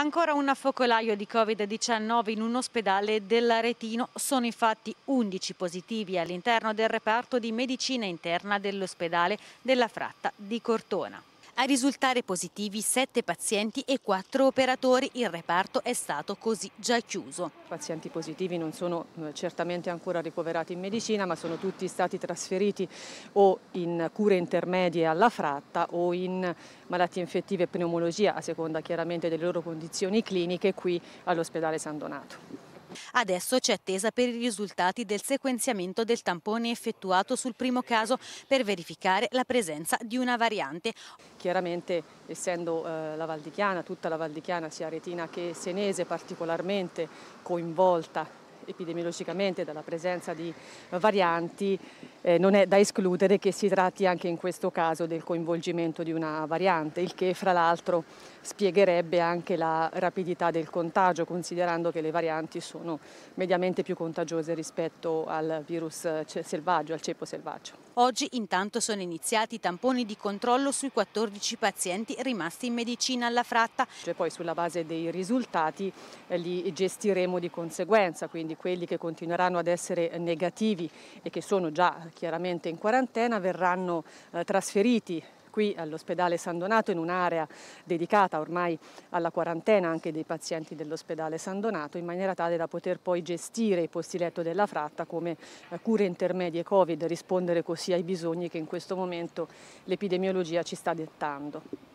Ancora un focolaio di Covid-19 in un ospedale dell'Aretino. Sono infatti 11 positivi all'interno del reparto di medicina interna dell'ospedale della Fratta di Cortona. A risultare positivi 7 pazienti e 4 operatori, il reparto è stato così già chiuso. I pazienti positivi non sono eh, certamente ancora ricoverati in medicina, ma sono tutti stati trasferiti o in cure intermedie alla fratta o in malattie infettive e pneumologia, a seconda chiaramente delle loro condizioni cliniche qui all'ospedale San Donato. Adesso c'è attesa per i risultati del sequenziamento del tampone effettuato sul primo caso per verificare la presenza di una variante. Chiaramente essendo eh, la Valdichiana, tutta la Valdichiana, sia Retina che Senese particolarmente coinvolta epidemiologicamente dalla presenza di varianti, eh, non è da escludere che si tratti anche in questo caso del coinvolgimento di una variante, il che fra l'altro spiegherebbe anche la rapidità del contagio, considerando che le varianti sono mediamente più contagiose rispetto al virus eh, selvaggio, al ceppo selvaggio. Oggi intanto sono iniziati i tamponi di controllo sui 14 pazienti rimasti in medicina alla fratta. Cioè poi sulla base dei risultati eh, li gestiremo di conseguenza, quindi quelli che continueranno ad essere negativi e che sono già chiaramente in quarantena verranno eh, trasferiti qui all'ospedale San Donato in un'area dedicata ormai alla quarantena anche dei pazienti dell'ospedale San Donato in maniera tale da poter poi gestire i posti letto della fratta come eh, cure intermedie Covid, rispondere così ai bisogni che in questo momento l'epidemiologia ci sta dettando.